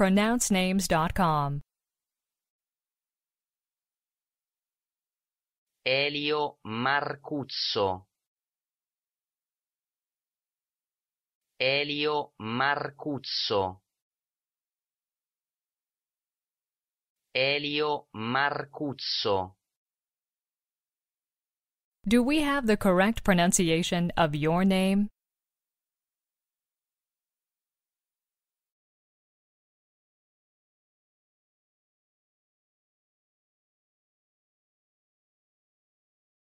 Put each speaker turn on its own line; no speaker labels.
pronouncenames.com.
Elio Marcuzzo. Elio
Marcuzzo.
Elio Marcuzzo.
Do we have the correct pronunciation of your name?